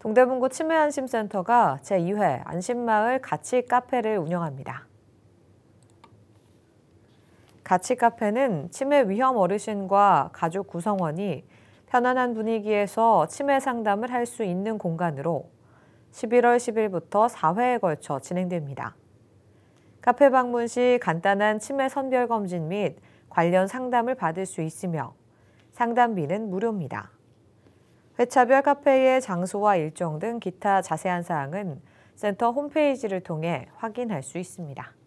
동대문구 치매안심센터가 제2회 안심마을 가치 카페를 운영합니다. 가치 카페는 치매 위험 어르신과 가족 구성원이 편안한 분위기에서 치매 상담을 할 수 있는 공간으로 11월 10일부터 4회에 걸쳐 진행됩니다. 카페 방문 시 간단한 치매 선별 검진 및 관련 상담을 받을 수 있으며 상담비는 무료입니다. 회차별 카페의 장소와 일정 등 기타 자세한 사항은 센터 홈페이지를 통해 확인할 수 있습니다.